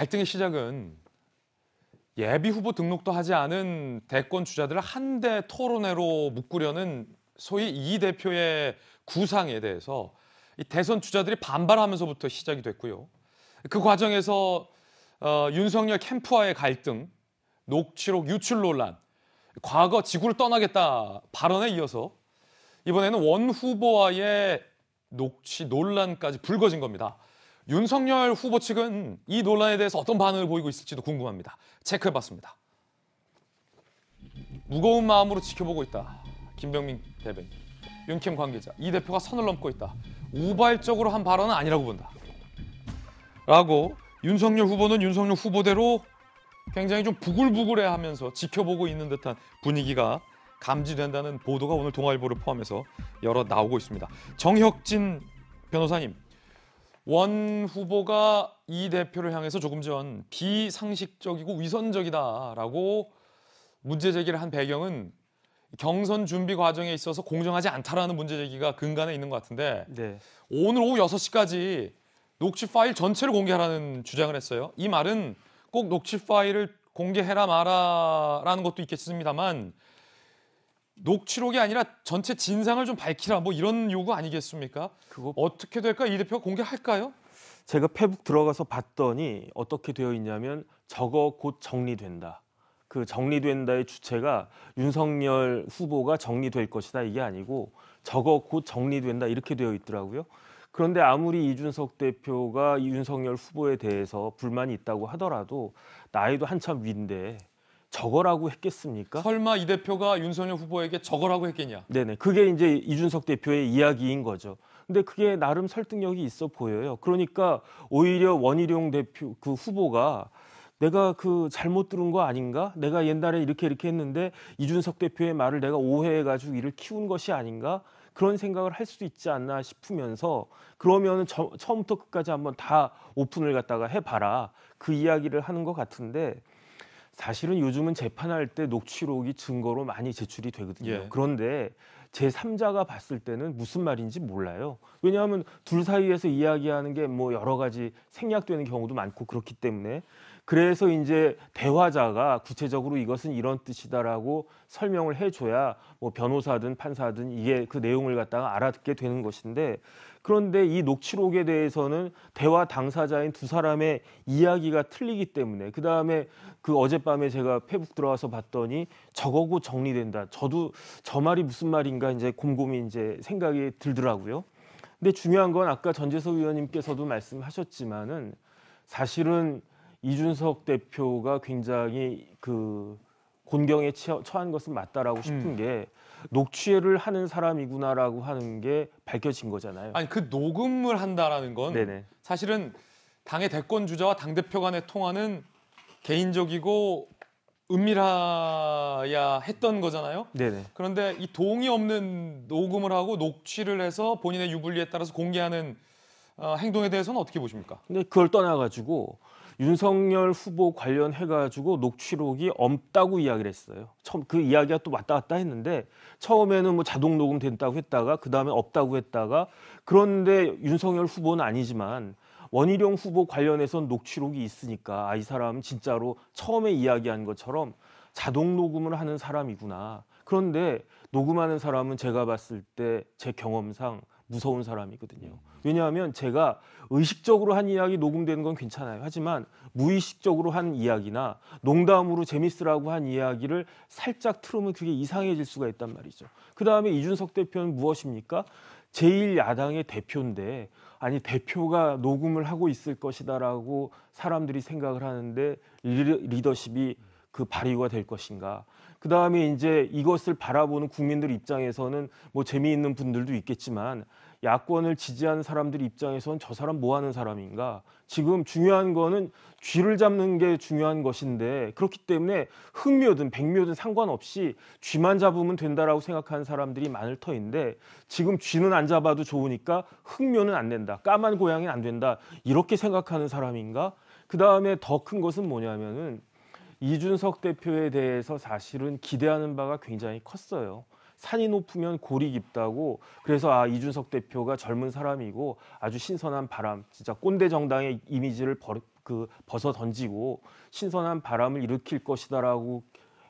갈등의 시작은 예비 후보 등록도 하지 않은 대권 주자들을 한 대 토론회로 묶으려는 소위 이 대표의 구상에 대해서 이 대선 주자들이 반발하면서부터 시작이 됐고요. 그 과정에서 어, 윤석열 캠프와의 갈등, 녹취록 유출 논란, 과거 지구를 떠나겠다 발언에 이어서 이번에는 원 후보와의 녹취 논란까지 불거진 겁니다. 윤석열 후보 측은 이 논란에 대해서 어떤 반응을 보이고 있을지도 궁금합니다. 체크해봤습니다. 무거운 마음으로 지켜보고 있다. 김병민 대변인, 윤캠 관계자, 이 대표가 선을 넘고 있다. 우발적으로 한 발언은 아니라고 본다. 라고 윤석열 후보는 윤석열 후보대로 굉장히 좀 부글부글해하면서 지켜보고 있는 듯한 분위기가 감지된다는 보도가 오늘 동아일보를 포함해서 여러 나오고 있습니다. 정혁진 변호사님, 원 후보가 이 대표를 향해서 조금 전 비상식적이고 위선적이다라고 문제 제기를 한 배경은 경선 준비 과정에 있어서 공정하지 않다라는 문제 제기가 근간에 있는 것 같은데 네. 오늘 오후 6시까지 녹취 파일 전체를 공개하라는 주장을 했어요. 이 말은 꼭 녹취 파일을 공개해라 마라라는 것도 있겠습니다만 녹취록이 아니라 전체 진상을 좀 밝히라 뭐 이런 요구 아니겠습니까? 그거 어떻게 될까 이 대표 가 공개할까요? 제가 페북 들어가서 봤더니 어떻게 되어 있냐면 저거 곧 정리된다. 그 정리된다의 주체가 윤석열 후보가 정리될 것이다 이게 아니고 저거 곧 정리된다 이렇게 되어 있더라고요. 그런데 아무리 이준석 대표가 윤석열 후보에 대해서 불만이 있다고 하더라도 나이도 한참 위인데 저거라고 했겠습니까? 설마 이 대표가 윤석열 후보에게 저거라고 했겠냐? 네네. 그게 이제 이준석 대표의 이야기인 거죠. 근데 그게 나름 설득력이 있어 보여요. 그러니까 오히려 원희룡 대표 그 후보가 내가 그 잘못 들은 거 아닌가? 내가 옛날에 이렇게 이렇게 했는데 이준석 대표의 말을 내가 오해해가지고 이를 키운 것이 아닌가? 그런 생각을 할 수도 있지 않나 싶으면서 그러면 처음부터 끝까지 한번 다 오픈을 갖다가 해봐라 그 이야기를 하는 것 같은데 사실은 요즘은 재판할 때 녹취록이 증거로 많이 제출이 되거든요. 예. 그런데 제3자가 봤을 때는 무슨 말인지 몰라요. 왜냐하면 둘 사이에서 이야기하는 게 뭐 여러 가지 생략되는 경우도 많고 그렇기 때문에 그래서 이제 대화자가 구체적으로 이것은 이런 뜻이다라고 설명을 해줘야 뭐 변호사든 판사든 이게 그 내용을 갖다가 알아듣게 되는 것인데 그런데 이 녹취록에 대해서는 대화 당사자인 두 사람의 이야기가 틀리기 때문에 그 다음에 그 어젯밤에 제가 페북 들어와서 봤더니 저거고 정리된다. 저도 저 말이 무슨 말인가 이제 곰곰이 이제 생각이 들더라고요. 근데 중요한 건 아까 전재석 의원님께서도 말씀하셨지만은 사실은 이준석 대표가 굉장히 그 곤경에 처한 것은 맞다라고 싶은 음. 게 녹취를 하는 사람이구나라고 하는 게 밝혀진 거잖아요. 아니 그 녹음을 한다라는 건 네네. 사실은 당의 대권 주자와 당 대표 간의 통화는 개인적이고 은밀하야 했던 거잖아요. 네네. 그런데 이 동의 없는 녹음을 하고 녹취를 해서 본인의 유불리에 따라서 공개하는 어, 행동에 대해서는 어떻게 보십니까? 근데 그걸 떠나가지고 윤석열 후보 관련해가지고 녹취록이 없다고 이야기를 했어요. 처음 그 이야기가 또 왔다 갔다 했는데 처음에는 뭐 자동 녹음된다고 했다가 그 다음에 없다고 했다가 그런데 윤석열 후보는 아니지만 원희룡 후보 관련해선 녹취록이 있으니까 아, 이 사람 진짜로 처음에 이야기한 것처럼 자동 녹음을 하는 사람이구나. 그런데 녹음하는 사람은 제가 봤을 때 제 경험상 무서운 사람이거든요. 왜냐하면 제가 의식적으로 한 이야기 녹음되는 건 괜찮아요. 하지만 무의식적으로 한 이야기나 농담으로 재밌으라고 한 이야기를 살짝 틀으면 그게 이상해질 수가 있단 말이죠. 그 다음에 이준석 대표는 무엇입니까? 제1야당의 대표인데 아니 대표가 녹음을 하고 있을 것이다라고 사람들이 생각을 하는데 리, 더십이그 발휘가 될 것인가 그 다음에 이제 이것을 바라보는 국민들 입장에서는 뭐 재미있는 분들도 있겠지만 야권을 지지하는 사람들 입장에서는 저 사람 뭐 하는 사람인가? 지금 중요한 거는 쥐를 잡는 게 중요한 것인데 그렇기 때문에 흑묘든 백묘든 상관없이 쥐만 잡으면 된다라고 생각하는 사람들이 많을 터인데 지금 쥐는 안 잡아도 좋으니까 흑묘는 안 된다. 까만 고양이는 안 된다. 이렇게 생각하는 사람인가? 그 다음에 더 큰 것은 뭐냐면은 이준석 대표에 대해서 사실은 기대하는 바가 굉장히 컸어요. 산이 높으면 골이 깊다고 그래서 아 이준석 대표가 젊은 사람이고 아주 신선한 바람 진짜 꼰대 정당의 이미지를 벌, 그 벗어 던지고 신선한 바람을 일으킬 것이다라고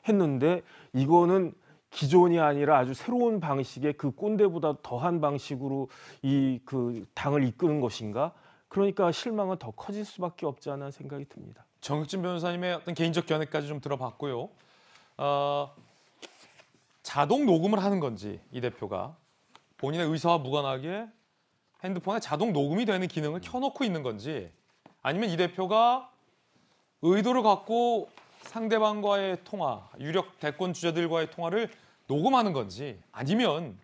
했는데 이거는 기존이 아니라 아주 새로운 방식의 그 꼰대보다 더한 방식으로 이 그 당을 이끄는 것인가? 그러니까 실망은 더 커질 수밖에 없지 않은 생각이 듭니다. 정혁진 변호사님의 어떤 개인적 견해까지 좀 들어봤고요. 어, 자동 녹음을 하는 건지 이 대표가 본인의 의사와 무관하게 핸드폰에 자동 녹음이 되는 기능을 켜놓고 있는 건지 아니면 이 대표가 의도를 갖고 상대방과의 통화, 유력 대권 주자들과의 통화를 녹음하는 건지 아니면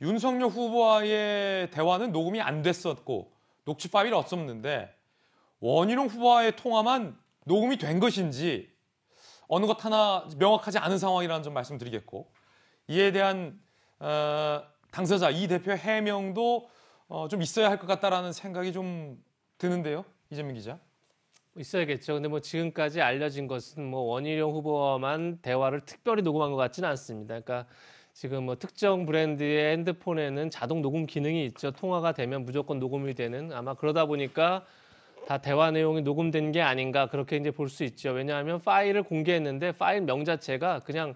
윤석열 후보와의 대화는 녹음이 안 됐었고 녹취 파일이 없었는데 원희룡 후보와의 통화만 녹음이 된 것인지 어느 것 하나 명확하지 않은 상황이라는 점 말씀드리겠고 이에 대한 어, 당사자 이대표 해명도 어, 좀 있어야 할 것 같다라는 생각이 좀 드는데요. 이재민 기자. 있어야겠죠. 근데 뭐 지금까지 알려진 것은 뭐 원희룡 후보와만 대화를 특별히 녹음한 것 같지는 않습니다. 그러니까 지금 뭐 특정 브랜드의 핸드폰에는 자동 녹음 기능이 있죠. 통화가 되면 무조건 녹음이 되는 아마 그러다 보니까 다 대화 내용이 녹음된 게 아닌가 그렇게 이제 볼 수 있죠. 왜냐하면 파일을 공개했는데 파일 명 자체가 그냥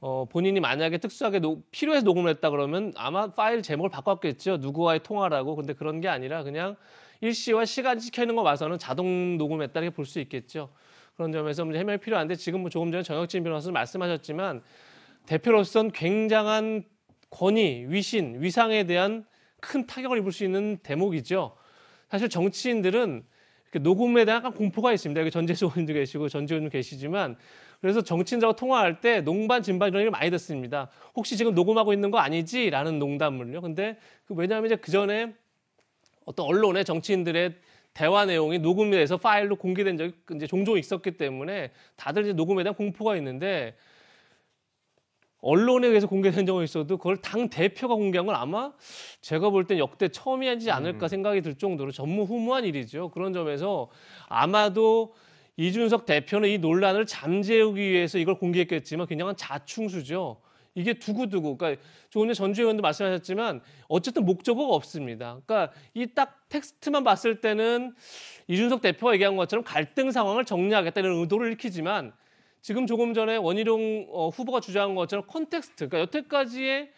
어, 본인이 만약에 특수하게 노, 필요해서 녹음을 했다 그러면 아마 파일 제목을 바꿨겠죠. 누구와의 통화라고. 근데 그런 게 아니라 그냥 일시와 시간 지켜있는 거 봐서는 자동 녹음했다 이렇게 볼 수 있겠죠. 그런 점에서 해명이 필요한데 지금 뭐 조금 전에 정혁진 변호사는 말씀하셨지만 대표로서는 굉장한 권위, 위신, 위상에 대한 큰 타격을 입을 수 있는 대목이죠. 사실 정치인들은 그 녹음에 대한 약간 공포가 있습니다. 여기 전재수 의원도 계시고 전지원도 계시지만 그래서 정치인들하고 통화할 때 농반 진반 이런 얘기를 많이 듣습니다. 혹시 지금 녹음하고 있는 거 아니지라는 농담을요. 근데 그 왜냐하면 이제 그 전에 어떤 언론의 정치인들의 대화 내용이 녹음에 대해서 파일로 공개된 적이 이제 종종 있었기 때문에 다들 이제 녹음에 대한 공포가 있는데 언론에 의해서 공개된 적은 있어도 그걸 당 대표가 공개한 건 아마 제가 볼 땐 역대 처음이지 않을까 음. 생각이 들 정도로 전무후무한 일이죠. 그런 점에서 아마도 이준석 대표는 이 논란을 잠재우기 위해서 이걸 공개했겠지만 그냥한 자충수죠. 이게 두고두고 그러니까 조은혜 전주의원도 말씀하셨지만 어쨌든 목적어가 없습니다. 그러니까 이 딱 텍스트만 봤을 때는 이준석 대표가 얘기한 것처럼 갈등 상황을 정리하겠다 는 의도를 읽히지만 지금 조금 전에 원희룡 어, 후보가 주장한 것처럼 컨텍스트, 그러니까 여태까지의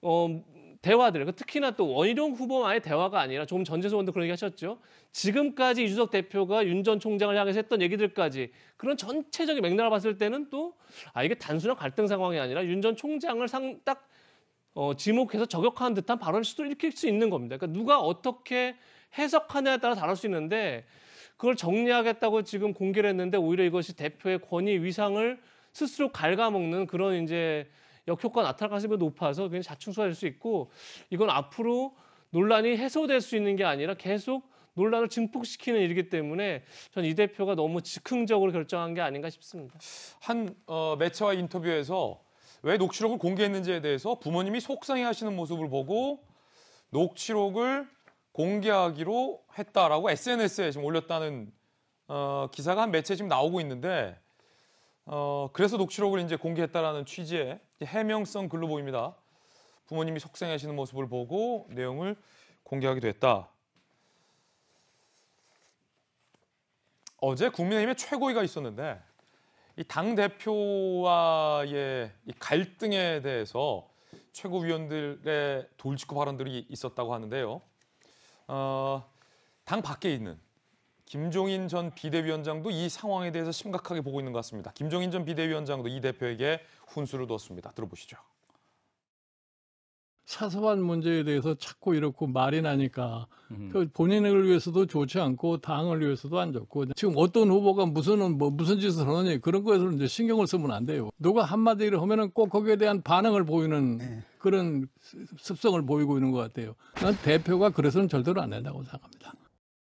어, 대화들, 그러니까 특히나 또 원희룡 후보와의 대화가 아니라 조금 전재수 원도 그런 얘기 하셨죠. 지금까지 이준석 대표가 윤 전 총장을 향해서 했던 얘기들까지 그런 전체적인 맥락을 봤을 때는 또 아, 이게 단순한 갈등 상황이 아니라 윤 전 총장을 상, 딱 어, 지목해서 저격하는 듯한 발언을 수도 일으킬 수 있는 겁니다. 그러니까 누가 어떻게 해석하느냐에 따라 다를 수 있는데 그걸 정리하겠다고 지금 공개를 했는데 오히려 이것이 대표의 권위 위상을 스스로 갉아먹는 그런 이제 역효과 나타날 가능성이 높아서 굉장 자충수화될 수 있고 이건 앞으로 논란이 해소될 수 있는 게 아니라 계속 논란을 증폭시키는 일이기 때문에 전 이 대표가 너무 즉흥적으로 결정한 게 아닌가 싶습니다. 한 어, 매체와 인터뷰에서 왜 녹취록을 공개했는지에 대해서 부모님이 속상해하시는 모습을 보고 녹취록을 공개하기로 했다라고 SNS에 지금 올렸다는 어, 기사가 한 매체 지금 나오고 있는데 어, 그래서 녹취록을 이제 공개했다라는 취지의 해명성 글로 보입니다. 부모님이 속상해하시는 모습을 보고 내용을 공개하기도 했다. 어제 국민의힘의 최고위가 있었는데 이당 대표와의 이 갈등에 대해서 최고위원들의 돌직구 발언들이 있었다고 하는데요. 어, 당 밖에 있는 김종인 전 비대위원장도 이 상황에 대해서 심각하게 보고 있는 것 같습니다. 김종인 전 비대위원장도 이 대표에게 훈수를 뒀습니다. 들어보시죠. 사소한 문제에 대해서 자꾸 이렇고 말이 나니까 음. 그 본인을 위해서도 좋지 않고 당을 위해서도 안 좋고 지금 어떤 후보가 무슨 뭐 무슨 짓을 하느냐 그런 거에서 이제 신경을 쓰면 안 돼요. 누가 한마디를 하면은 꼭 거기에 대한 반응을 보이는 네. 그런 습성을 보이고 있는 것 같아요. 난 대표가 그래서는 절대로 안 된다고 생각합니다.